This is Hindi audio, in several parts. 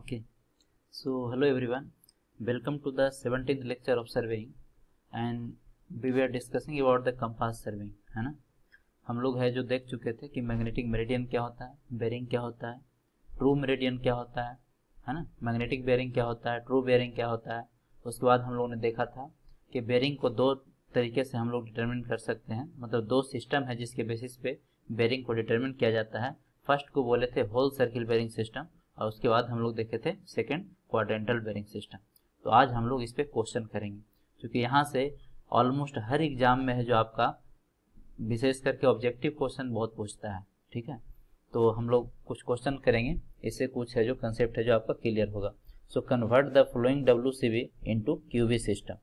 okay so hello everyone welcome to the 17th lecture of surveying and we were discussing about the compass surveying है ना हम लोग है जो देख चुके थे कि मैग्नेटिक मेरिडियन क्या होता है बेरिंग क्या होता है ट्रू मेरिडियन क्या होता है है ना मैग्नेटिक बेरिंग क्या होता है ट्रू बेरिंग क्या होता है उसके बाद हम लोगों ने देखा था कि बेरिंग को दो तरीके से हम लोग डिटरमिन कर सकते हैं मतलब दो सिस्टम है जिसके बेसिस पे बेरिंग को डिटरमिन किया जाता है फर्स्ट को बोले थे होल सर्किल बेरिंग सिस्टम और उसके बाद हम लोग देखे थे सेकेंड क्वाड्रेंटल बेरिंग सिस्टम तो आज हम लोग इस पर क्वेश्चन करेंगे क्योंकि यहाँ से ऑलमोस्ट हर एग्जाम में है जो आपका विशेष करके ऑब्जेक्टिव क्वेश्चन बहुत पूछता है ठीक है तो हम लोग कुछ क्वेश्चन करेंगे इससे कुछ है जो कंसेप्ट है जो आपका क्लियर होगा so convert the following W C B into Q B system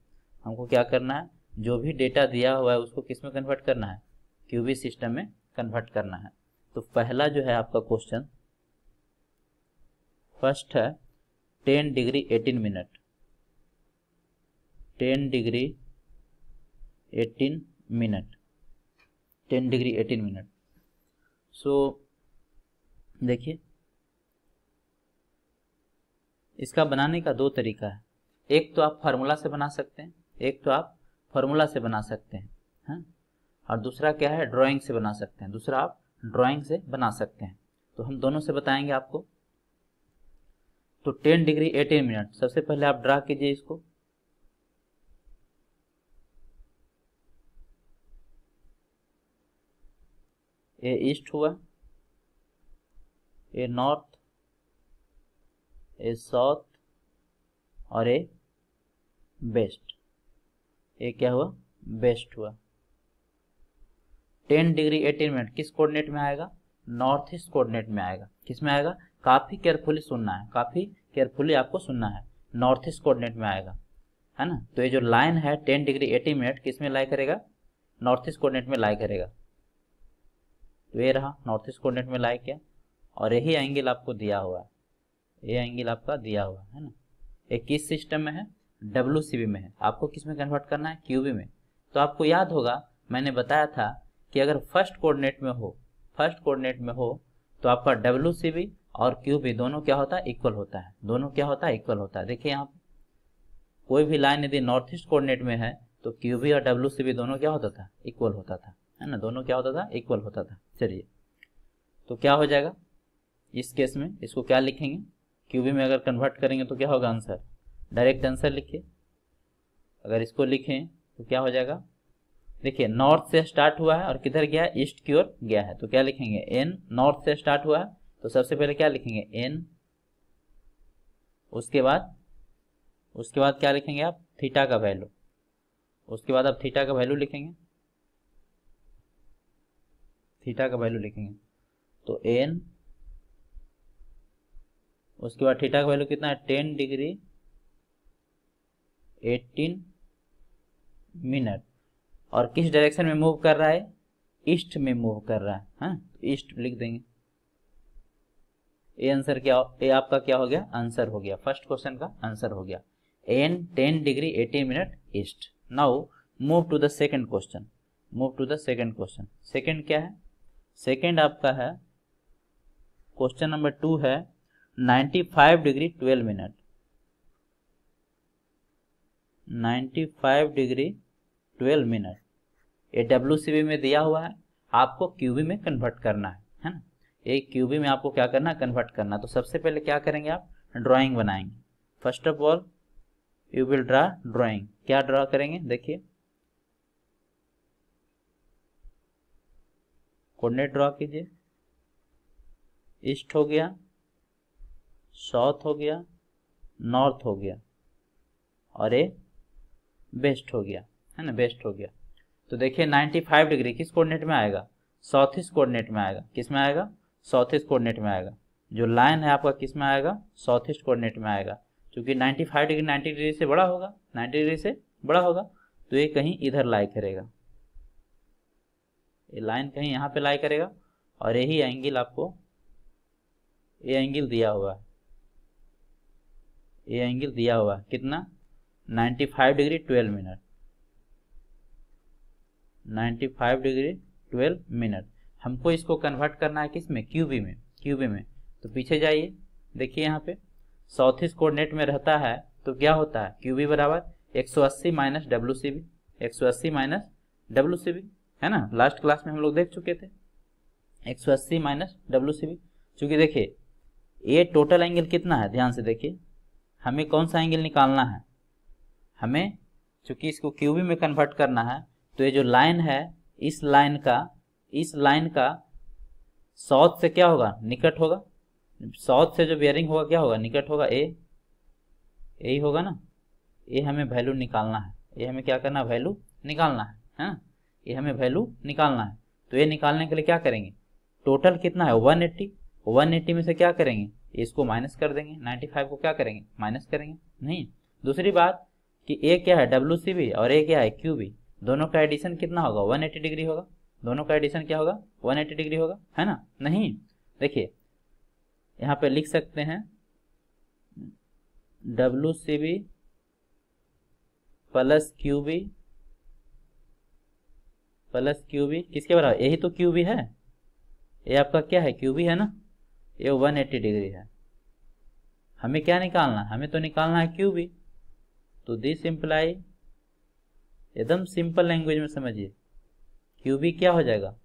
हमको क्या करना है जो भी डेटा दिया हुआ है उसको किस में कन्वर्ट करना है क्यू बी सिस्टम में कन्वर्ट करना है तो पहला जो है आपका क्वेश्चन फर्स्ट है ten degree eighteen minute ten degree eighteen minute ten degree eighteen minute so देखिए इसका बनाने का दो तरीका है एक तो आप फार्मूला से बना सकते हैं एक तो आप फार्मूला से बना सकते हैं है? हाँ? और दूसरा क्या है ड्राइंग से बना सकते हैं दूसरा आप ड्राइंग से बना सकते हैं तो हम दोनों से बताएंगे आपको तो टेन डिग्री एटीन मिनट सबसे पहले आप ड्रा कीजिए इसको ए ईस्ट हुआ ए नॉर्थ ए साउथ और ए वेस्ट ये क्या हुआ वेस्ट हुआ टेन डिग्री एटीन मिनट किस कोऑर्डिनेट में आएगा नॉर्थ ईस्ट कोऑर्डिनेट में आएगा किस में आएगा काफ़ी केयरफुली सुनना है काफ़ी केयरफुली आपको सुनना है नॉर्थ ईस्ट कोऑर्डिनेट में आएगा है ना तो ये जो लाइन है टेन डिग्री एटी मिनट किस में लाई करेगा नॉर्थ ईस्ट कोऑर्डिनेट में लाई करेगा तो ये रहा नॉर्थ ईस्ट कोऑर्डिनेट में लाई किया और यही एंगल आपको दिया हुआ है ये एंगल आपका दिया हुआ है ना ये किस सिस्टम में है डब्ल्यू में है आपको किस में कन्वर्ट करना है क्यूबी में तो आपको याद होगा मैंने बताया था कि अगर फर्स्ट कोऑर्डिनेट में हो फर्स्ट कोऑर्डिनेट में हो तो आपका डब्ल्यू और क्यू भी दोनों क्या होता है इक्वल होता है दोनों क्या होता है इक्वल होता है देखिए यहाँ कोई भी लाइन यदि नॉर्थ ईस्ट कोऑर्डिनेट में है तो क्यू भी और डब्ल्यू से भी दोनों क्या होता था इक्वल होता था है ना दोनों क्या होता था इक्वल होता था चलिए तो क्या हो जाएगा इस केस में इसको क्या लिखेंगे क्यूबी में अगर कन्वर्ट करेंगे तो क्या होगा आंसर डायरेक्ट आंसर लिखिए अगर इसको लिखें तो क्या हो जाएगा देखिए नॉर्थ से स्टार्ट हुआ है और किधर गया ईस्ट की ओर गया है तो क्या लिखेंगे एन नॉर्थ से स्टार्ट हुआ है तो सबसे पहले क्या लिखेंगे एन उसके बाद उसके बाद क्या लिखेंगे आप थीटा का वैल्यू उसके बाद आप थीटा का वैल्यू लिखेंगे थीटा का वैल्यू लिखेंगे तो एन उसके बाद थीटा का वैल्यू कितना है टेन डिग्री एटीन मिनट और किस डायरेक्शन में मूव कर रहा है ईस्ट में मूव कर रहा है हाँ ईस्ट लिख देंगे ए आंसर क्या ए आपका क्या हो गया आंसर हो गया फर्स्ट क्वेश्चन का आंसर हो गया N ten degree eighty minute east now move to the second question move to the second question second क्या है सेकेंड आपका है क्वेश्चन नंबर टू है ninety five degree twelve minute ninety five degree twelve minute ये डब्ल्यू में दिया हुआ है आपको क्यूबी में कन्वर्ट करना है एक क्यूबी में आपको क्या करना कन्वर्ट करना तो सबसे पहले क्या करेंगे आप ड्राइंग बनाएंगे first of all you will draw drawing क्या ड्रा करेंगे देखिए कोऑर्डिनेट ड्रा कीजिए ईस्ट हो गया साउथ हो गया नॉर्थ हो गया और ये बेस्ट हो गया है ना बेस्ट हो गया तो देखिए 95 डिग्री किस कोऑर्डिनेट में आएगा साउथ ईस्ट कोऑर्डिनेट में आएगा किस में आएगा साउथ ईस्ट कोऑर्डिनेट में आएगा जो लाइन है आपका किस में आएगा साउथ ईस्ट कोऑर्डिनेट में आएगा क्योंकि 95 डिग्री 90 डिग्री से बड़ा होगा 90 डिग्री से बड़ा होगा तो ये कहीं इधर लाई करेगा ये लाइन कहीं यहाँ पे लाई करेगा और यही एंगल आपको ये एंगल दिया हुआ है ये एंगल दिया हुआ है कितना 95 डिग्री 12 मिनट 95 डिग्री 12 मिनट हमको इसको कन्वर्ट करना है किस में क्यूबी में क्यूबी में तो पीछे जाइए देखिए यहाँ पे साउथ ईस्ट कोऑर्डिनेट में रहता है तो क्या होता है क्यूबी बराबर एक सौ अस्सी माइनस डब्ल्यू सी बी एक सौ अस्सी माइनस डब्ल्यू सी बी है ना लास्ट क्लास में हम लोग देख चुके थे एक सौ अस्सी माइनस डब्ल्यू सी बी चूँकि देखिए ये टोटल एंगल कितना है ध्यान से देखिए हमें कौन सा एंगल निकालना है हमें चूँकि इसको क्यूबी में कन्वर्ट करना है तो ये जो लाइन है इस लाइन का इस लाइन का साउथ से क्या होगा निकट होगा साउथ से जो बियरिंग होगा क्या होगा निकट होगा ए यही होगा ना ये हमें वैल्यू निकालना है ये हमें क्या करना है वैल्यू निकालना है है ना ये हमें वैल्यू निकालना है तो ये निकालने के लिए क्या करेंगे टोटल कितना है 180 180 में से क्या करेंगे इसको माइनस कर देंगे 95 को क्या करेंगे माइनस करेंगे नहीं दूसरी बात कि ए क्या है डब्ल्यू और ए क्या है क्यू दोनों का एडिशन कितना होगा 180 डिग्री होगा दोनों का एडिशन क्या होगा 180 डिग्री होगा है ना नहीं देखिए यहाँ पे लिख सकते हैं W C B plus Q B plus Q B किसके बराबर यही तो क्यू बी है ये आपका क्या है क्यू बी है ना ये 180 डिग्री है हमें क्या निकालना है हमें तो निकालना है क्यू बी तो दिस इंप्लाई एकदम सिंपल लैंग्वेज में समझिए क्यू बी क्या हो जाएगा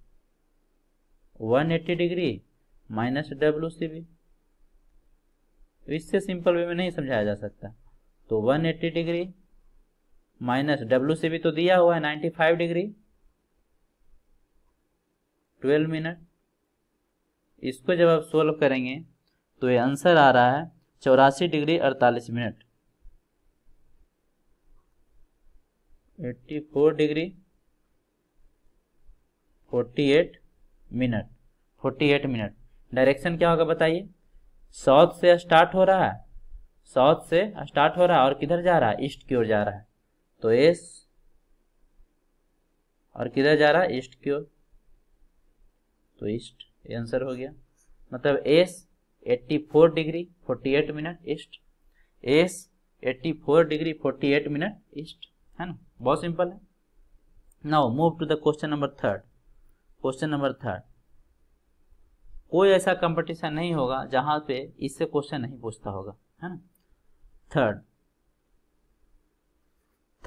180 degree minus W C B इससे सिंपल वे में नहीं समझाया जा सकता तो 180 degree minus W C B तो दिया हुआ है 95 डिग्री 12 मिनट इसको जब आप सोल्व करेंगे तो ये आंसर आ रहा है चौरासी डिग्री अड़तालीस minute 84 degree 48 minute 48 minute direction क्या होगा बताइए साउथ से स्टार्ट हो रहा है साउथ से स्टार्ट हो रहा है और किधर जा रहा है ईस्ट की ओर जा रहा है तो एस और किधर जा रहा है ईस्ट की ओर तो ईस्ट आंसर हो गया मतलब S 84 degree 48 minute east S 84 degree 48 minute east है ना बहुत सिंपल है now move to the question number third question number third कोई ऐसा कंपटीशन नहीं होगा जहां पे इससे क्वेश्चन नहीं पूछता होगा है ना थर्ड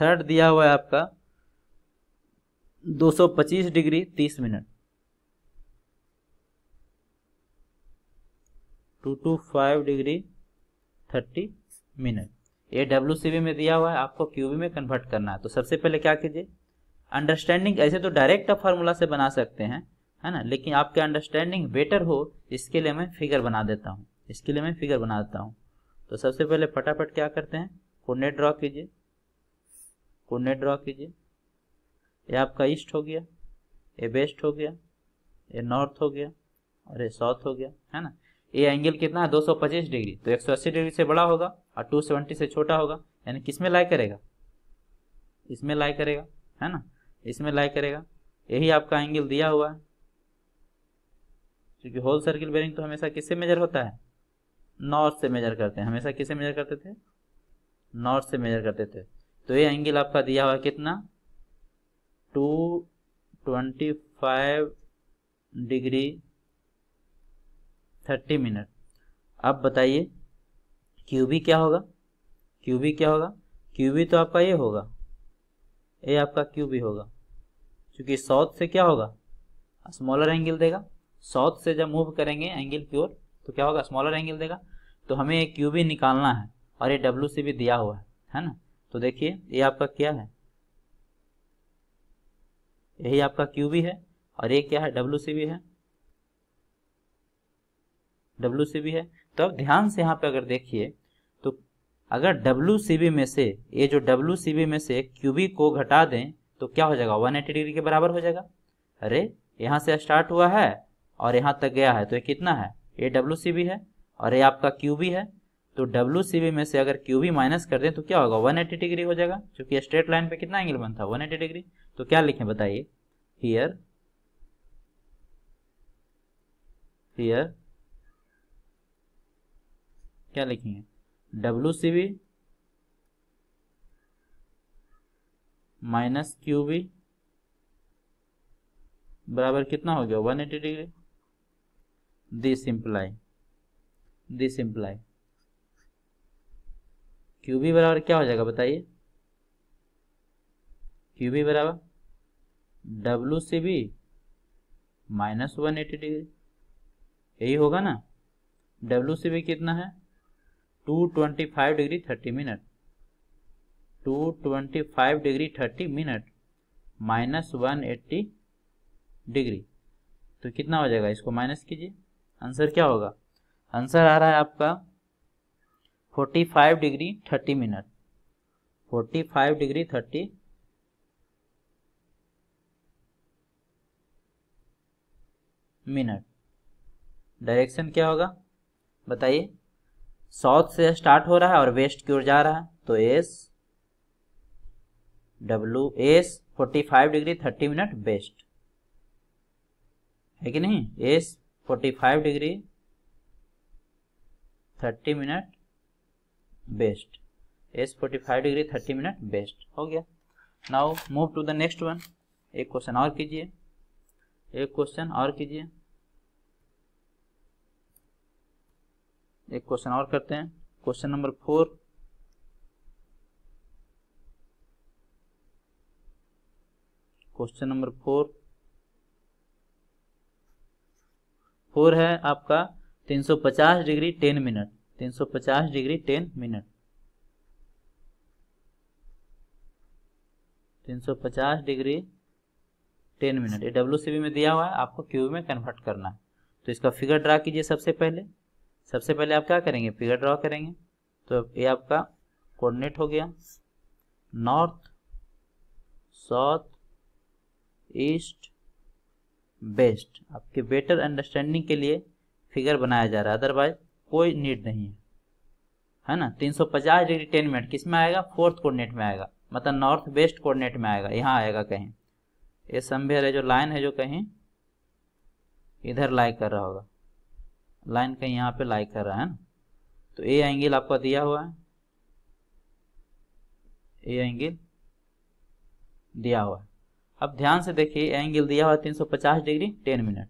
थर्ड दिया हुआ है आपका 225 degree 30 minute two two five degree thirty minute ये डब्ल्यू में दिया हुआ है आपको क्यूबी में कन्वर्ट करना है तो सबसे पहले क्या कीजिए अंडरस्टैंडिंग ऐसे तो डायरेक्ट आप फार्मूला से बना सकते हैं है ना लेकिन आपके अंडरस्टैंडिंग बेटर हो इसके लिए मैं फिगर बना देता हूँ इसके लिए मैं फिगर बना देता हूँ तो सबसे पहले फटाफट क्या करते हैं कोर्डिनेट ड्रॉ कीजिए कोर्डिनेट ड्रॉ कीजिए ये आपका ईस्ट हो गया ये वेस्ट हो गया ये नॉर्थ हो गया और ये साउथ हो गया है ना ये एंगल कितना है 225 डिग्री तो 180 डिग्री से बड़ा होगा और 270 से छोटा होगा यानी किस में लाई करेगा इसमें लाई करेगा है ना इसमें लाइक करेगा यही आपका एंगल दिया हुआ है क्योंकि होल सर्किल बेरिंग तो हमेशा किससे मेजर होता है नॉर्थ से मेजर करते हैं हमेशा किससे मेजर करते थे नॉर्थ से मेजर करते थे तो ये एंगल आपका दिया हुआ कितना two twenty five degree thirty minute अब बताइए क्यूबी क्या होगा क्यूबी क्या होगा क्यूबी तो आपका ये होगा ये आपका क्यूबी होगा क्योंकि साउथ से क्या होगा स्मॉलर एंगल देगा साउथ से जब मूव करेंगे एंगल की ओर तो क्या होगा स्मॉलर एंगल देगा तो हमें ये क्यू भी निकालना है और ये डब्ल्यू सी भी दिया हुआ है है ना तो देखिए ये आपका क्या है यही आपका क्यू भी है और ये क्या है डब्ल्यू सी भी है डब्ल्यू सी भी है तो अब ध्यान से यहाँ पे अगर देखिए तो अगर डब्ल्यू सी बी में से ये जो डब्ल्यू सी बी में से क्यूबी को घटा दें तो क्या हो जाएगा वन एट्टी डिग्री के बराबर हो जाएगा अरे यहाँ से स्टार्ट हुआ है और यहाँ तक गया है तो ये कितना है ये डब्ल्यू सी बी है और ये आपका क्यू बी है तो डब्ल्यू सी बी में से अगर क्यू बी माइनस कर दें तो क्या होगा वन एट्टी डिग्री हो जाएगा क्योंकि स्ट्रेट लाइन पे कितना एंगल बनता है वन एट्टी डिग्री तो क्या लिखें बताइए हियर हियर क्या लिखेंगे W C B minus Q B बराबर कितना हो गया one eighty degree this imply this imply Q B बराबर क्या हो जाएगा बताइए क्यू बी बराबर W C B minus one eighty degree यही होगा ना डब्ल्यू सी बी कितना है two twenty five degree thirty minute two twenty five degree thirty minute minus one eighty degree तो कितना हो जाएगा इसको माइनस कीजिए आंसर क्या होगा आंसर आ रहा है आपका forty five degree thirty minute forty five degree thirty minute direction क्या होगा बताइए साउथ से स्टार्ट हो रहा है और वेस्ट की ओर जा रहा है तो S W S forty five degree thirty minute west है कि नहीं S forty five degree thirty minute west S forty five degree thirty minute west हो गया now move to the next one एक क्वेश्चन और कीजिए एक क्वेश्चन और कीजिए एक क्वेश्चन और करते हैं question number four question number four four है आपका 350 degree 10 minute 350 degree 10 minute 350 degree 10 minute ये डब्ल्यू सी बी में दिया हुआ है आपको क्यू में कन्वर्ट करना है तो इसका फिगर ड्रा कीजिए सबसे पहले सबसे पहले आप क्या करेंगे फिगर ड्रा करेंगे तो ये आपका कोऑर्डिनेट हो गया नॉर्थ साउथ ईस्ट बेस्ट आपके बेटर अंडरस्टैंडिंग के लिए फिगर बनाया जा रहा है अदरवाइज कोई नीड नहीं है है ना 350 डिग्री टेन मिनट किस में आएगा फोर्थ कोऑर्डिनेट में आएगा मतलब नॉर्थ वेस्ट कोऑर्डिनेट में आएगा यहाँ आएगा कहीं ये संभे है जो लाइन है जो कहीं इधर लाइक कर रहा होगा लाइन कहीं यहाँ पे लाइक कर रहा है ना तो ए एंगल आपका दिया हुआ है ए एंगल दिया हुआ है अब ध्यान से देखिए एंगल दिया हुआ 350 डिग्री 10 मिनट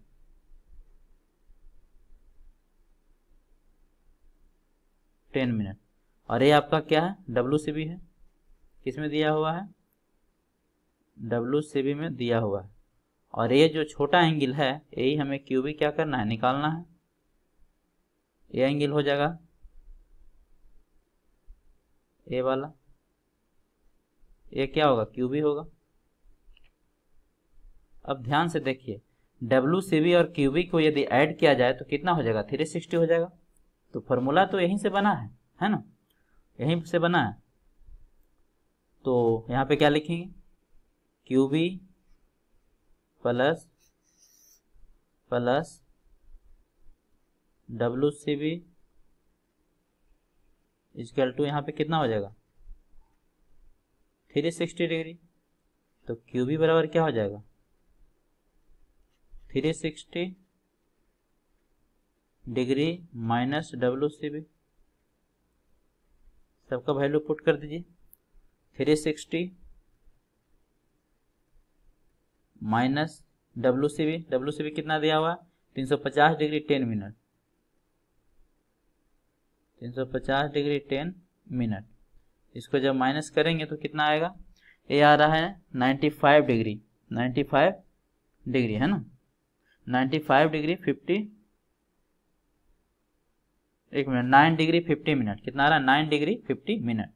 टेन मिनट और ये आपका क्या है डब्लू सी बी है किसमें दिया हुआ है डब्लू सी बी में दिया हुआ है और ये जो छोटा एंगल है यही हमें क्यू भी क्या करना है निकालना है ये एंगल हो जाएगा ये वाला ये क्या होगा क्यू भी होगा अब ध्यान से देखिए डब्ल्यू सी और क्यू को यदि ऐड किया जाए तो कितना हो जाएगा थ्री सिक्सटी हो जाएगा तो फॉर्मूला तो यहीं से बना है है ना यहीं से बना है तो यहाँ पे क्या लिखेंगे Q B plus plus W C B equal to यहाँ पे कितना हो जाएगा थ्री सिक्सटी डिग्री तो क्यू बी बराबर क्या हो जाएगा three sixty degree minus W C B सबका वैल्यू पुट कर दीजिए three sixty minus W C B W C B कितना दिया हुआ तीन सौ पचास डिग्री टेन मिनट तीन सौ पचास डिग्री टेन मिनट इसको जब माइनस करेंगे तो कितना आएगा ये आ रहा है ninety five degree ninety five degree है ना नाइन्टी फाइव डिग्री फिफ्टी एक minute nine degree fifty minute कितना आ रहा है नाइन डिग्री फिफ्टी मिनट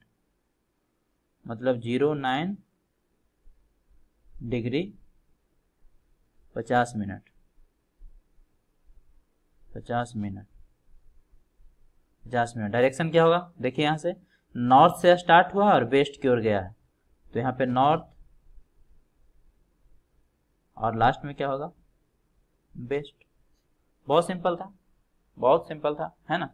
मतलब जीरो नाइन डिग्री पचास मिनट पचास मिनट पचास मिनट डायरेक्शन क्या होगा देखिए यहाँ से नॉर्थ से स्टार्ट हुआ और वेस्ट की ओर गया है तो यहाँ पे नॉर्थ और लास्ट में क्या होगा बेस्ट बहुत सिंपल था बहुत सिंपल था है ना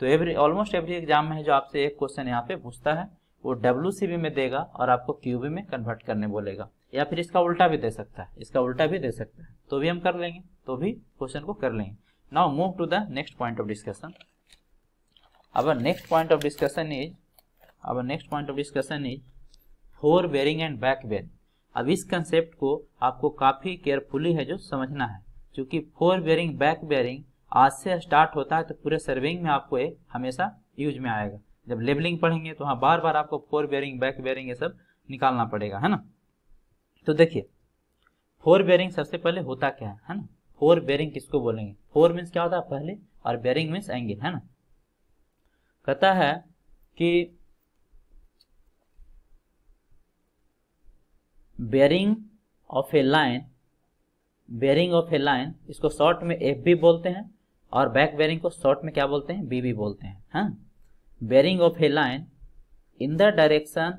तो एवरी ऑलमोस्ट एवरी एग्जाम में जो आपसे एक क्वेश्चन यहाँ पे पूछता है वो डब्ल्यू में देगा और आपको क्यूबी में कन्वर्ट करने बोलेगा या फिर इसका उल्टा भी दे सकता है इसका उल्टा भी दे सकता है तो भी हम कर लेंगे तो भी क्वेश्चन को कर लेंगे now move to the next point of discussion अब next point of discussion is अब next point of discussion is fore bearing and back bearing अब इस कंसेप्ट को आपको काफी केयरफुली है जो समझना है क्योंकि फोर बेयरिंग बैक बेयरिंग आज से स्टार्ट होता है तो पूरे सर्विंग में आपको ये हमेशा यूज में आएगा जब लेबलिंग पढ़ेंगे तो हाँ बार बार आपको फोर बेयरिंग बैक बेयरिंग ये सब निकालना पड़ेगा है ना तो देखिए फोर बेयरिंग सबसे पहले होता क्या है है ना फोर बेयरिंग किसको बोलेंगे फोर मीन्स क्या होता है पहले और बेयरिंग मीन्स एंगल है ना कहता है कि bearing of a line bearing of a line इसको शॉर्ट में एफ बी बोलते हैं और बैक बेरिंग को शॉर्ट में क्या बोलते हैं बी बी बोलते हैं हाँ bearing of a line in the direction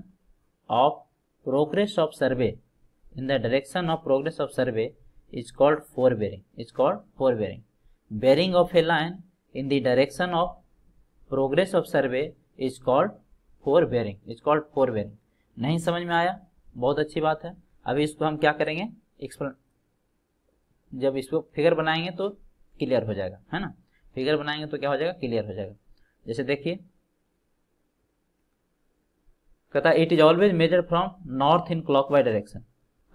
of progress of survey in the direction of progress of survey is called fore bearing is called fore bearing bearing of a line in the direction of progress of survey is called fore bearing is called fore bearing नहीं समझ में आया बहुत अच्छी बात है अभी इसको हम क्या करेंगे एक्सप्लेन जब इसको फिगर बनाएंगे तो क्लियर हो जाएगा है ना फिगर बनाएंगे तो क्या हो जाएगा क्लियर हो जाएगा जैसे देखिए कहता है it is always measure from north in clockwise direction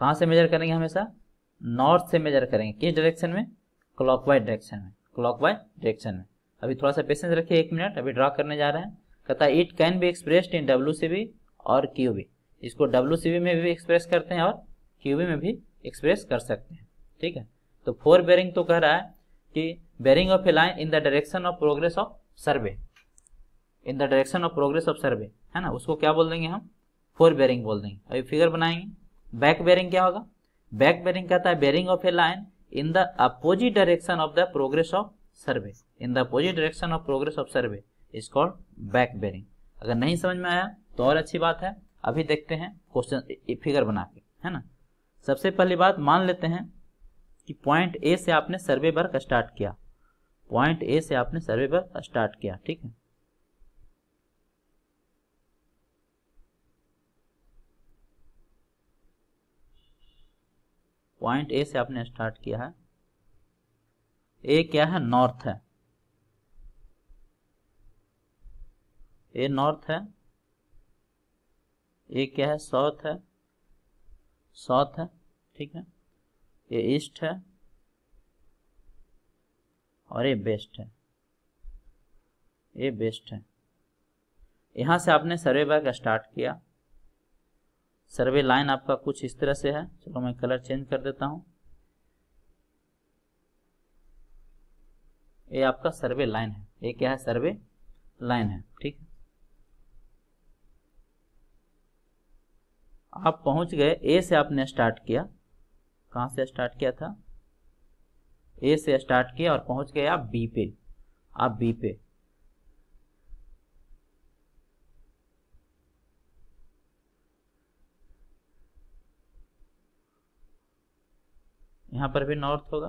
कहाँ से मेजर करेंगे हमेशा नॉर्थ से मेजर करेंगे किस डायरेक्शन में क्लॉक वाई डायरेक्शन में क्लॉक वाई डायरेक्शन में अभी थोड़ा सा पेशेंस रखिए एक मिनट अभी ड्रा करने जा रहे हैं कहता है it can be expressed in W C B और क्यू बी इसको डब्ल्यू सी बी में भी एक्सप्रेस करते हैं और क्यू बी में भी एक्सप्रेस कर सकते हैं ठीक है तो फोर बेरिंग तो कह रहा है कि bearing of a line in the direction of progress of survey in the direction of progress of survey है ना उसको क्या बोल देंगे हम फोर बेरिंग बोल देंगे अभी फिगर बनाएंगे बैक बेरिंग क्या होगा बैक बेरिंग कहता है bearing of a line in the opposite direction of the progress of survey in the opposite direction of progress of survey is called back bearing अगर नहीं समझ में आया तो और अच्छी बात है अभी देखते हैं क्वेश्चन फिगर बना के है ना सबसे पहली बात मान लेते हैं कि पॉइंट ए से आपने सर्वे वर्क स्टार्ट किया पॉइंट ए से आपने सर्वे वर्क स्टार्ट किया ठीक है पॉइंट ए से आपने स्टार्ट किया है ए क्या है नॉर्थ है ए नॉर्थ है ए क्या है साउथ है साउथ है ठीक है ये ईस्ट है और ये बेस्ट है ये बेस्ट है यहाँ से आपने सर्वे बैग स्टार्ट किया सर्वे लाइन आपका कुछ इस तरह से है चलो मैं कलर चेंज कर देता हूँ ये आपका सर्वे लाइन है ये क्या है सर्वे लाइन है ठीक है आप पहुंच गए ए से आपने स्टार्ट किया कहाँ से स्टार्ट किया था ए से स्टार्ट किया और पहुंच गए आप बी पे आप बी पे यहां पर भी नॉर्थ होगा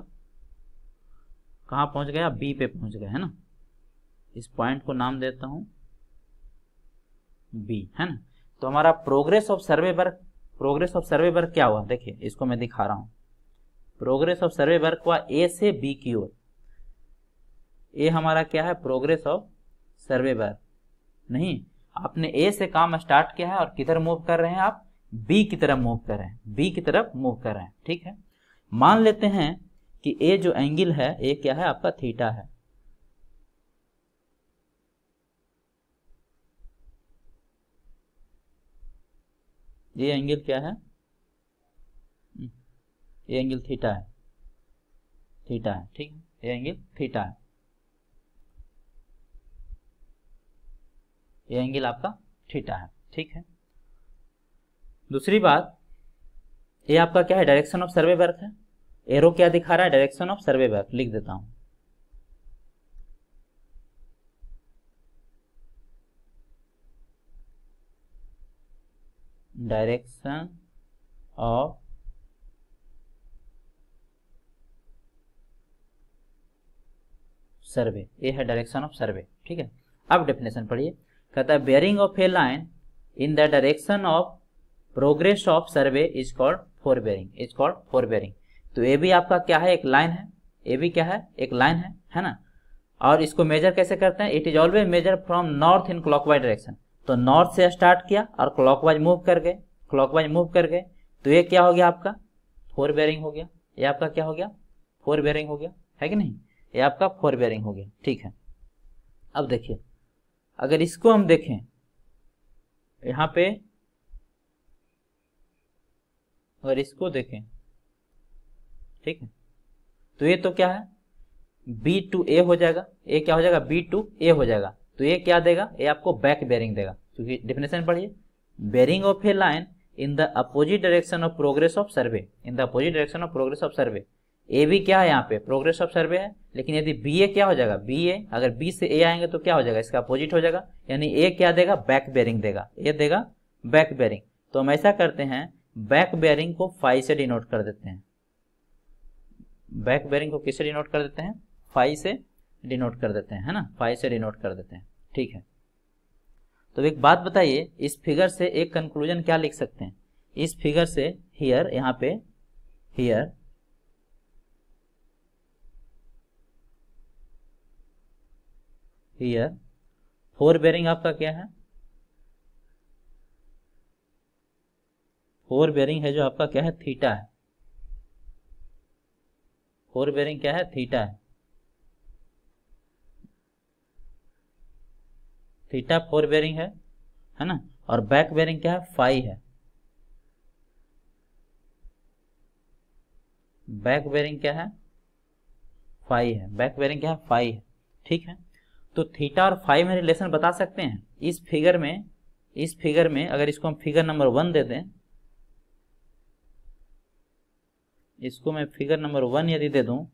कहा पहुंच गया बी पे पहुंच गए है ना इस पॉइंट को नाम देता हूं बी है ना तो हमारा progress of survey work progress of survey work क्या हुआ देखिए इसको मैं दिखा रहा हूं प्रोग्रेस ऑफ सर्वे वर्क हुआ ए से बी की ओर ए हमारा क्या है प्रोग्रेस ऑफ सर्वे वर्क नहीं आपने ए से काम स्टार्ट किया है और किधर मूव कर रहे हैं आप बी की तरफ मूव कर रहे हैं बी की तरफ मूव कर रहे हैं ठीक है मान लेते हैं कि ए जो एंगल है ए क्या है आपका थीटा है ये एंगल क्या है ये एंगल थीटा है थीटा है ठीक है ये एंगल थीटा है ये एंगल आपका थीटा है ठीक है दूसरी बात ये आपका क्या है डायरेक्शन ऑफ सर्वे बर्थ है एरो क्या दिखा रहा है डायरेक्शन ऑफ सर्वे बर्थ लिख देता हूं डायरेक्शन ऑफ सर्वे ये है डायरेक्शन ऑफ सर्वे ठीक है अब डेफिनेशन पढ़िए कहता है बेयरिंग ऑफ तो a line in the direction of progress of survey is called fore bearing is called fore bearing तो ये भी आपका क्या है एक लाइन है ये भी क्या है एक लाइन है है ना और इसको मेजर कैसे करते हैं it is always measure from north in clockwise direction तो नॉर्थ से स्टार्ट किया और क्लॉकवाइज मूव कर गए क्लॉकवाइज मूव कर गए तो ये क्या हो गया आपका फोर बेयरिंग हो गया ये आपका क्या हो गया फोर बेयरिंग हो गया है कि नहीं ये आपका फोर बेयरिंग हो गया ठीक है अब देखिए अगर इसको हम देखें यहां पे अगर इसको देखें ठीक है तो ये तो क्या है बी टू ए हो जाएगा ए क्या हो जाएगा बी टू ए हो जाएगा तो ये क्या देगा ये आपको बैक बेयरिंग देगा क्योंकि तो डिफिनेशन पढ़िए bearing of a line in the opposite direction of progress of survey in the opposite direction of progress of survey ए भी क्या है यहाँ पे प्रोग्रेस ऑफ सर्वे है लेकिन यदि बी ए क्या हो जाएगा बी ए अगर बी से ए आएंगे तो क्या हो जाएगा इसका अपोजिट हो जाएगा यानी ए क्या देगा बैक बेरिंग देगा ए देगा बैक बेरिंग तो हम ऐसा करते हैं बैक बेरिंग को फाइव से डिनोट कर देते हैं बैक बेरिंग को किससे डिनोट कर देते हैं फाइव से डिनोट कर देते हैं है ना फाइव से डिनोट कर देते हैं ठीक है तो एक बात बताइए इस फिगर से एक कंक्लूजन क्या लिख सकते हैं इस फिगर से हियर यहाँ पे हियर हियर फोर बेरिंग आपका क्या है फोर बेरिंग है जो आपका क्या है थीटा है फोर बेरिंग क्या है थीटा है थीटा फोर बेरिंग है है ना और बैक बेरिंग क्या है फाइव है बैक बेरिंग क्या है फाइव है बैक बेरिंग क्या है फाइव है ठीक है तो थीटा और फाइव में रिलेशन बता सकते हैं इस फिगर में इस फिगर में अगर इसको हम फिगर नंबर वन दे दें इसको मैं फिगर नंबर वन यदि दे दूं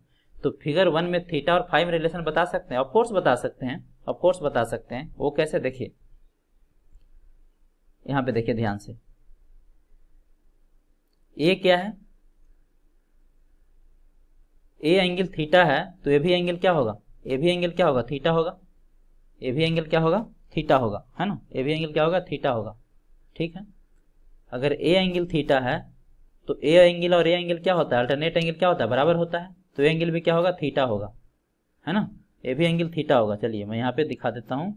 तो फिगर वन में थीटा और फाइव में रिलेशन बता सकते हैं ऑफकोर्स बता सकते हैं ऑफकोर्स बता सकते हैं वो कैसे देखिए यहां पे देखिए ध्यान से ए क्या है ए एंगल थीटा है तो ए भी एंगल क्या होगा ए भी एंगल क्या होगा थीटा होगा ए भी एंगल क्या होगा थीटा होगा है ना ए भी एंगल क्या होगा थीटा होगा ठीक है अगर ए एंगल थीटा है तो ए एंगल और ए एंगल क्या होता है अल्टरनेट एंगल क्या होता है बराबर होता है तो ए एंगल भी क्या होगा थीटा होगा है ना ए भी एंगल थीटा होगा चलिए मैं यहाँ पे दिखा देता हूँ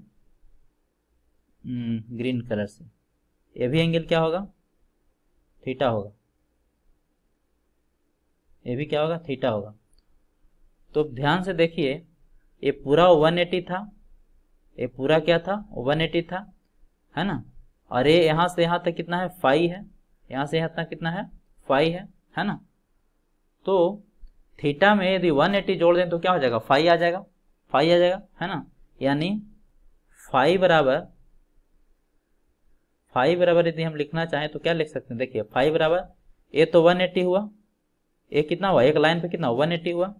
ग्रीन हम्म, कलर से ए भी एंगल क्या होगा थीटा होगा ए भी क्या होगा थीटा होगा तो ध्यान से देखिए ये पूरा 180 था ये पूरा क्या था 180 था है ना और ये यहाँ से यहाँ तक कितना है फाइव है यहाँ से यहाँ तक कितना है फाइव है है ना तो थीटा में यदि 180 जोड़ दें तो क्या हो जाएगा फाइव आ जाएगा फाइव आ जाएगा है ना यानी फाइव बराबर फाइव बराबर यदि हम लिखना चाहें तो क्या लिख सकते हैं देखिए फाइव बराबर ए तो एटी हुआ ए कितना हुआ एक लाइन पे कितना एटी हुआ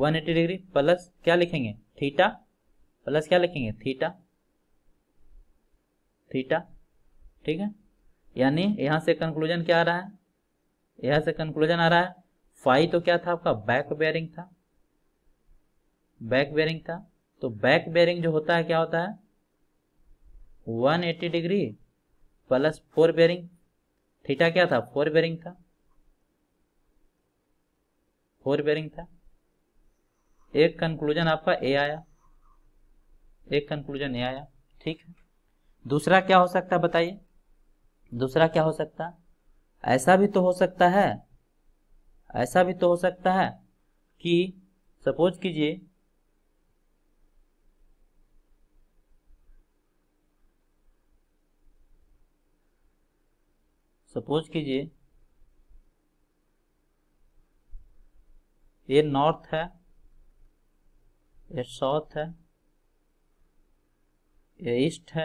वन एट्टी डिग्री प्लस क्या लिखेंगे थीटा प्लस क्या लिखेंगे थीटा थीटा ठीक है यानी यहां से कंक्लूजन क्या आ रहा है यहां से कंक्लूजन आ रहा है फाई तो क्या था आपका बैक बेयरिंग था बैक बेयरिंग था तो बैक बेयरिंग जो होता है क्या होता है 180 degree plus fore bearing theta क्या था फोर बेयरिंग था फोर बेयरिंग था एक कंक्लूजन आपका ए आया एक कंक्लूजन ए आया ठीक है दूसरा क्या हो सकता है बताइए दूसरा क्या हो सकता ऐसा भी तो हो सकता है ऐसा भी तो हो सकता है कि सपोज कीजिए सपोज कीजिए ये नॉर्थ है ये साउथ है ये ईस्ट है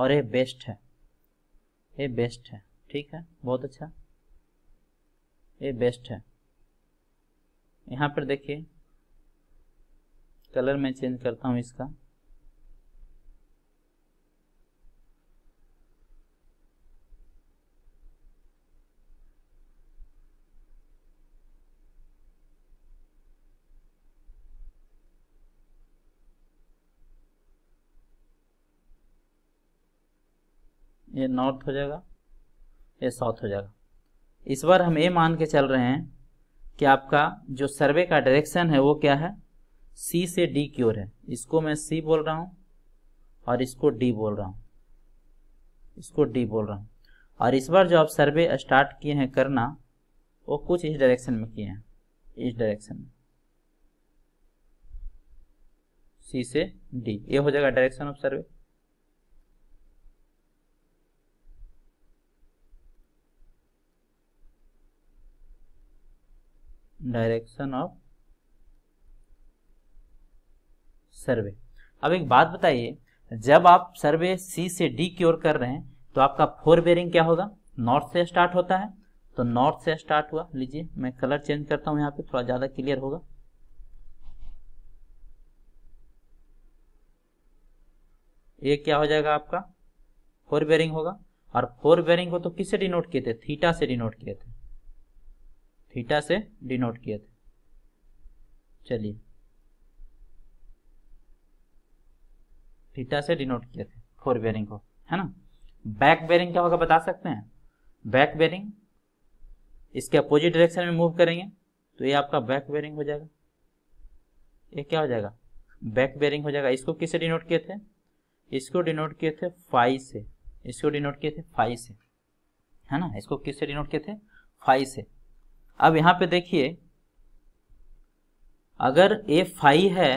और ये बेस्ट है ये बेस्ट है ठीक है बहुत अच्छा ये बेस्ट है यहाँ पर देखिए कलर मैं चेंज करता हूँ इसका ये नॉर्थ हो जाएगा ये साउथ हो जाएगा इस बार हम ये मान के चल रहे हैं कि आपका जो सर्वे का डायरेक्शन है वो क्या है सी से डी की ओर है इसको मैं सी बोल रहा हूँ और इसको डी बोल रहा हूँ इसको डी बोल रहा हूँ और इस बार जो आप सर्वे स्टार्ट किए हैं करना वो कुछ इस डायरेक्शन में किए हैं इस डायरेक्शन में सी से डी ये हो जाएगा direction of survey direction of survey अब एक बात बताइए जब आप सर्वे सी से डी की ओर कर रहे हैं तो आपका फोर बेरिंग क्या होगा नॉर्थ से स्टार्ट होता है तो नॉर्थ से स्टार्ट हुआ लीजिए मैं कलर चेंज करता हूं यहां पे थोड़ा ज़्यादा क्लियर होगा ये क्या हो जाएगा आपका फोर बेरिंग होगा और फोर बेरिंग को तो किससे डिनोट किए थे थीटा से डिनोट किए थे थीटा से डिनोट किए थे चलिए थीटा से डिनोट किए थे फोर बेरिंग को है ना बैक बेरिंग क्या होगा बता सकते हैं बैक बेरिंग इसके अपोजिट डायरेक्शन में मूव करेंगे तो ये आपका बैक बेरिंग हो जाएगा ये क्या हो जाएगा बैक बेरिंग हो जाएगा इसको किसे डिनोट किए थे इसको डिनोट किए थे फाइव से इसको डिनोट किए थे फाइव से है ना इसको किससे डिनोट किए थे फाइव से अब यहां पे देखिए अगर ए फाइव है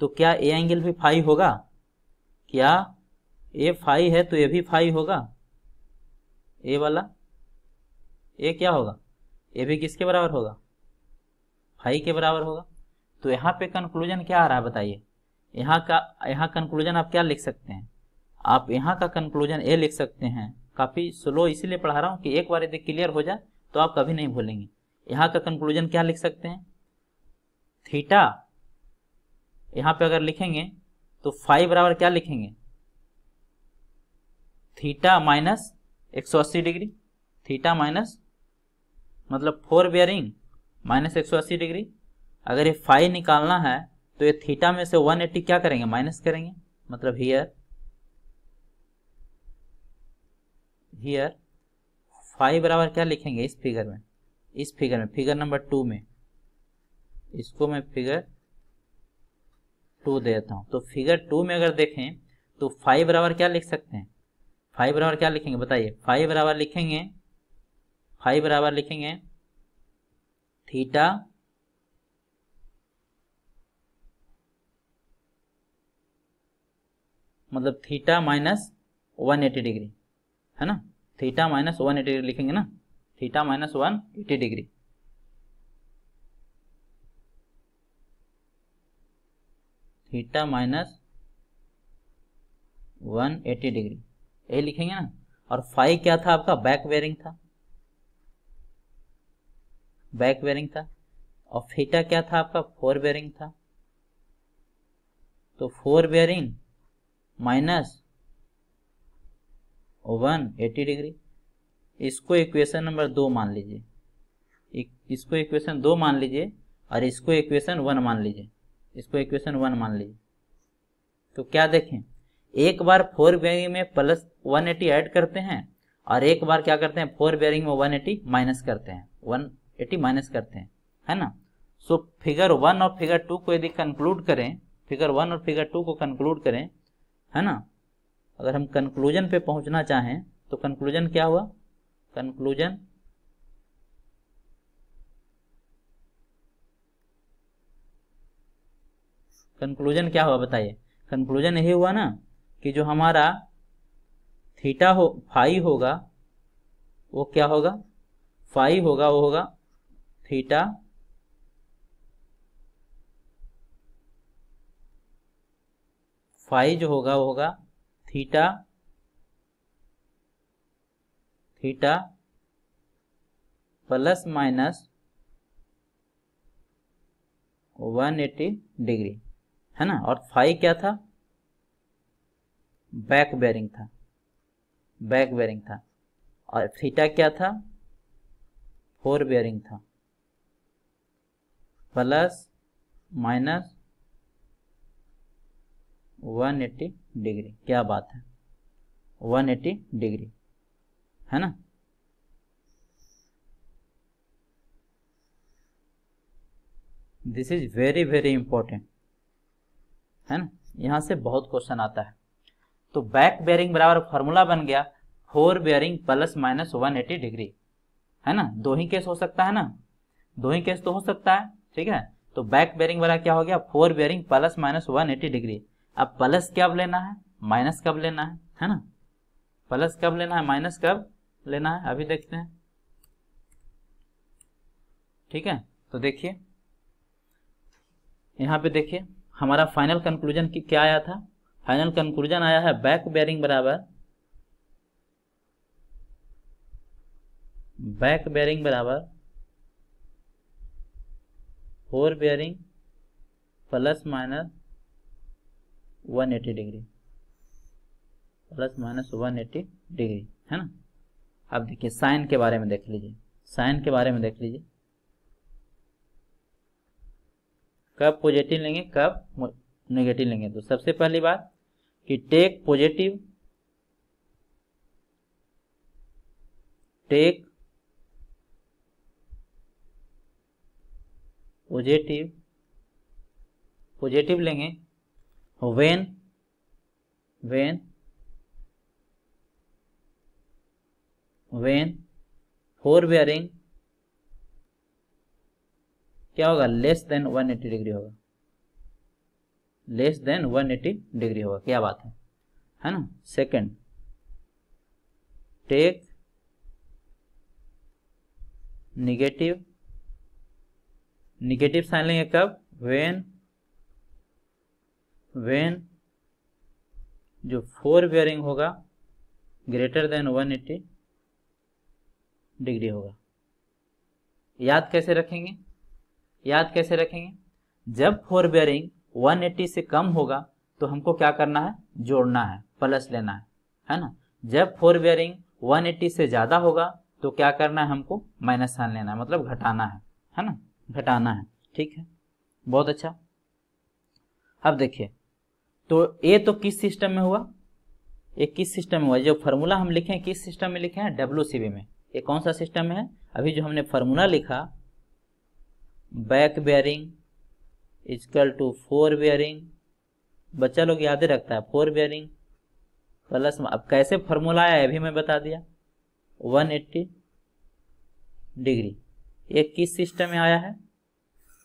तो क्या ए एंगल भी फाइव होगा क्या ए फाइव है तो ए भी फाइव होगा ए वाला ए क्या होगा ए भी किसके बराबर होगा फाइव के बराबर होगा तो यहां पे कंक्लूजन क्या आ रहा है बताइए यहां का यहां कंक्लूजन आप क्या लिख सकते हैं आप यहां का कंक्लूजन ए लिख सकते हैं काफ़ी स्लो इसीलिए पढ़ा रहा हूं कि एक बार यदि क्लियर हो जाए तो आप कभी नहीं भूलेंगे यहां का कंक्लूजन क्या लिख सकते हैं थीटा यहां पे अगर लिखेंगे तो फाइव बराबर क्या लिखेंगे थीटा माइनस एक सौ अस्सी डिग्री थीटा माइनस मतलब फोर बियरिंग माइनस एक सौ अस्सी डिग्री अगर ये फाइव निकालना है तो ये थीटा में से वन एट्टी क्या करेंगे माइनस करेंगे मतलब हियर हियर फाइव बराबर क्या लिखेंगे इस फिगर में इस फिगर में फिगर नंबर टू में इसको मैं फिगर टू देता हूं तो फिगर टू में अगर देखें तो फाइव बराबर क्या लिख सकते हैं फाइव बराबर क्या लिखेंगे बताइए फाइव बराबर लिखेंगे फाइव बराबर लिखेंगे थीटा मतलब theta minus one eighty degree है ना theta minus one eighty degree लिखेंगे ना theta minus one eighty degree theta minus one eighty degree ये लिखेंगे ना और फाइव क्या था आपका बैक वेयरिंग था बैक वेयरिंग था और फीटा क्या था आपका फोर वेयरिंग था तो fore bearing minus one eighty degree इसको इक्वेशन नंबर दो मान लीजिए इसको इक्वेशन दो मान लीजिए और इसको इक्वेशन वन मान लीजिए इसको इक्वेशन वन मान लीजिए तो क्या देखें एक बार फोर बेयरिंग में प्लस वन एटी ऐड करते हैं और एक बार क्या करते हैं फोर बेयरिंग में वन एटी माइनस करते हैं वन एटी माइनस करते हैं है ना सो फिगर वन और फिगर टू को यदि कंक्लूड करें फिगर वन और फिगर टू को कंक्लूड करें है ना अगर हम कंक्लूजन पे पहुंचना चाहें तो कंक्लूजन क्या हुआ कंक्लूजन कंक्लूजन क्या हुआ बताइए कंक्लूजन यही हुआ ना कि जो हमारा थीटा हो फाई होगा वो क्या होगा फाई होगा वो होगा थीटा फाई जो होगा वो होगा theta theta plus minus 180 degree है ना और फाइव क्या था बैक बेरिंग था बैक बेरिंग था और थीटा क्या था फोर बेरिंग था प्लस माइनस 180 डिग्री क्या बात है 180 डिग्री है ना this is very very important है ना यहां से बहुत क्वेश्चन आता है तो बैक बेयरिंग बराबर फॉर्मूला बन गया fore bearing plus minus one eighty degree है ना दो ही केस हो सकता है ना दो ही केस तो हो सकता है ठीक है तो बैक बेयरिंग वाला क्या हो गया fore bearing plus minus one eighty degree अब प्लस कब लेना है माइनस कब लेना है है ना प्लस कब लेना है माइनस कब लेना है अभी देखते हैं ठीक है तो देखिए यहाँ पे देखिए हमारा फाइनल कंक्लूजन क्या आया था फाइनल कंक्लूजन आया है बैक बेयरिंग बराबर बैक बेयरिंग बराबर fore bearing plus minus one eighty degree plus minus one eighty degree है ना अब देखिए साइन के बारे में देख लीजिए साइन के बारे में देख लीजिए कब पॉजिटिव लेंगे कब नेगेटिव लेंगे तो सबसे पहली बात कि take positive take positive positive लेंगे when when when fore fore bearing क्या होगा less than one eighty degree होगा less than one eighty degree होगा क्या बात है है ना second take negative negative sign लेंगे कब वेन वेन जो फोर बियरिंग होगा greater than one eighty degree होगा याद कैसे रखेंगे याद कैसे रखेंगे जब फोर बेयरिंग 180 से कम होगा तो हमको क्या करना है जोड़ना है प्लस लेना है है ना जब फोर बेयरिंग 180 से ज़्यादा होगा तो क्या करना है हमको माइनस साइन लेना है मतलब घटाना है है ना घटाना है ठीक है बहुत अच्छा अब देखिए तो ए तो किस सिस्टम में हुआ ये किस सिस्टम में हुआ जो फॉर्मूला हम लिखे हैं किस सिस्टम में लिखे हैं डब्ल्यू में ये कौन सा सिस्टम है अभी जो हमने फार्मूला लिखा back bearing is equal to fore bearing बच्चा लोग याद रखता है फोर बेयरिंग प्लस अब कैसे फार्मूला आया अभी मैं बता दिया 180 डिग्री ये किस सिस्टम में आया है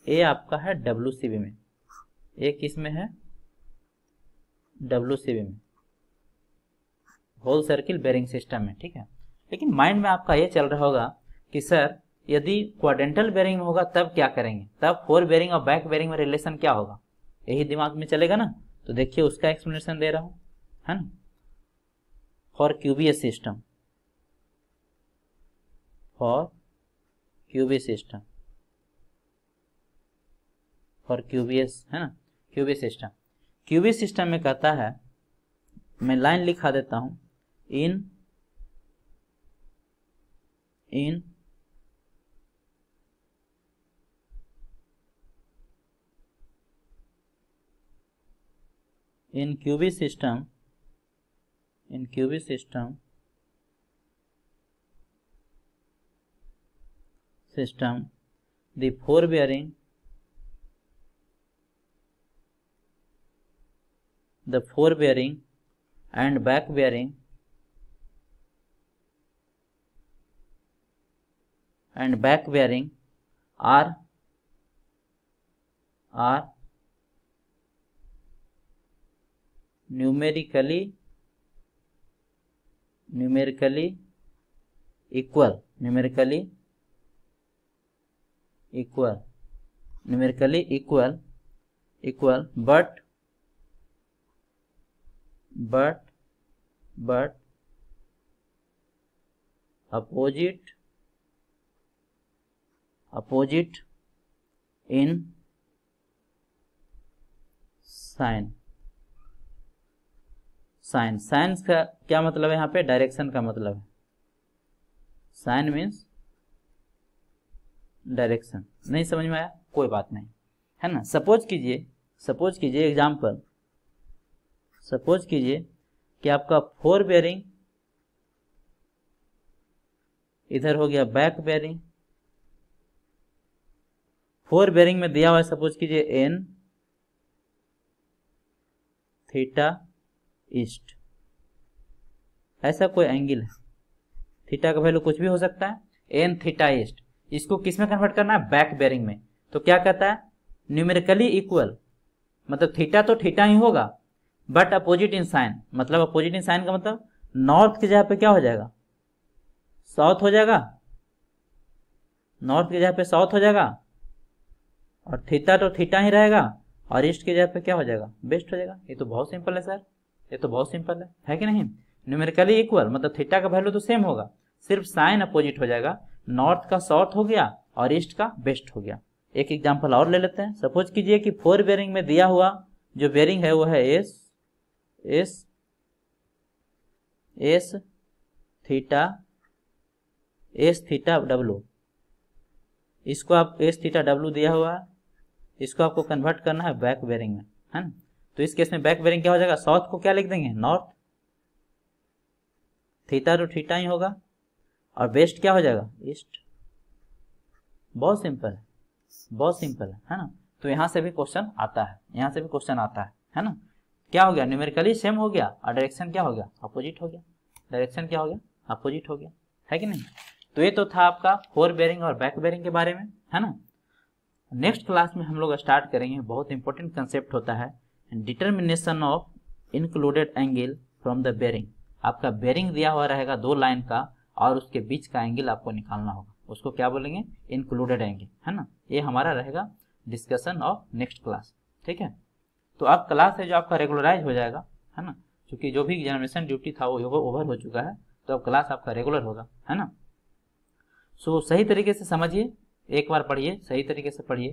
ये आपका है डब्ल्यू में ये किस में है डब्ल्यू में होल सर्किल बेरिंग सिस्टम में ठीक है लेकिन माइंड में आपका ये चल रहा होगा कि सर यदि क्वाडेंटल बेरिंग में होगा तब क्या करेंगे तब फोर बेरिंग और बैक बेरिंग में रिलेशन क्या होगा यही दिमाग में चलेगा ना तो देखिए उसका एक्सप्लेनेशन दे रहा हूँ है ना for QBS system for QB system for QBS है ना क्यूबी सिस्टम क्यूबी सिस्टम में कहता है मैं लाइन लिखा देता हूँ in in in QB system in QB system system the four bearing the four bearing and back bearing and back bearing are are numerically numerically equal numerically equal numerically equal equal but but but opposite opposite in sign sign science का क्या मतलब है यहां पे डायरेक्शन का मतलब है साइन मीन्स डायरेक्शन नहीं समझ में आया कोई बात नहीं है ना सपोज कीजिए सपोज कीजिए एग्जाम्पल सपोज कीजिए कि आपका फोर बेयरिंग इधर हो गया बैक बेयरिंग फोर बेरिंग में दिया हुआ है सपोज कीजिए एन थीटा ईस्ट ऐसा कोई एंगल है थीटा का वैल्यू कुछ भी हो सकता है एन थीटा ईस्ट इसको किस में कन्वर्ट करना है बैक बेरिंग में तो क्या कहता है न्यूमेरिकली इक्वल मतलब थीटा तो थीटा ही होगा बट अपोजिट इन साइन मतलब अपोजिट इन साइन का मतलब नॉर्थ की जगह पे क्या हो जाएगा साउथ हो जाएगा नॉर्थ की जगह पे साउथ हो जाएगा और थीटा तो थीटा ही रहेगा और ईस्ट की जगह पे क्या हो जाएगा बेस्ट हो जाएगा ये तो बहुत सिंपल है सर ये तो बहुत सिंपल है है कि नहीं न्यूमेरिकली इक्वल मतलब थीटा का वैल्यू तो सेम होगा सिर्फ साइन अपोजिट हो जाएगा नॉर्थ का साउथ हो गया और ईस्ट का बेस्ट हो गया एक एग्जाम्पल और ले लेते हैं सपोज कीजिए कि फोर बेरिंग में दिया हुआ जो बेरिंग है वो है S S S theta S theta W इसको आप एस थीटा डब्लू दिया हुआ इसको आपको कन्वर्ट करना है बैक बेरिंग में है ना तो इस केस में बैक बेरिंग क्या हो जाएगा साउथ को क्या लिख देंगे नॉर्थ थीटा तो थीटा ही होगा और वेस्ट क्या हो जाएगा ईस्ट बहुत सिंपल है बहुत सिंपल है है ना तो यहाँ से भी क्वेश्चन आता है यहाँ से भी क्वेश्चन आता है है ना क्या हो गया न्यूमेरिकली सेम हो गया और डायरेक्शन क्या हो गया अपोजिट हो गया डायरेक्शन क्या हो गया अपोजिट हो गया है कि नहीं तो ये तो था आपका फोर बेरिंग और बैक बेरिंग के बारे में है ना नेक्स्ट क्लास में हम लोग स्टार्ट करेंगे बहुत इंपॉर्टेंट कंसेप्ट होता है determination of included angle from the bearing आपका बेरिंग दिया हुआ रहेगा दो लाइन का और उसके बीच का एंगल आपको निकालना होगा उसको क्या बोलेंगे इंक्लूडेड एंगल है ना ये हमारा रहेगा डिस्कशन ऑफ नेक्स्ट क्लास ठीक है तो अब क्लास है जो आपका रेगुलराइज हो जाएगा है ना क्योंकि जो भी एग्जामिनेशन ड्यूटी था वो ओवर हो चुका है तो अब क्लास आपका रेगुलर होगा है ना सो so, सही तरीके से समझिए एक बार पढ़िए सही तरीके से पढ़िए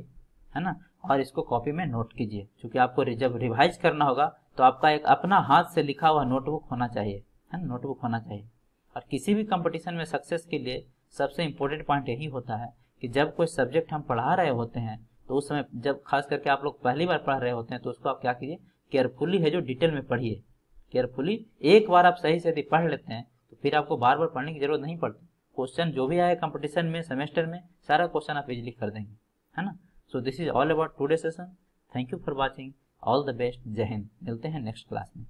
है ना और इसको कॉपी में नोट कीजिए क्योंकि आपको जब रिवाइज करना होगा तो आपका एक अपना हाथ से लिखा हुआ नोटबुक होना चाहिए है ना नोटबुक होना चाहिए और किसी भी कंपटीशन में सक्सेस के लिए सबसे इम्पोर्टेंट पॉइंट यही होता है कि जब कोई सब्जेक्ट हम पढ़ा रहे होते हैं तो उस समय जब खास करके आप लोग पहली बार पढ़ रहे होते हैं तो उसको आप क्या कीजिए केयरफुली है जो डिटेल में पढ़िए केयरफुली एक बार आप सही से यदि पढ़ लेते हैं तो फिर आपको बार बार पढ़ने की जरूरत नहीं पड़ती क्वेश्चन जो भी आया कंपटीशन में सेमेस्टर में सारा क्वेश्चन आप इजली कर देंगे है ना so this is all about today session thank you for watching all the best Jai Hind मिलते हैं नेक्स्ट क्लास में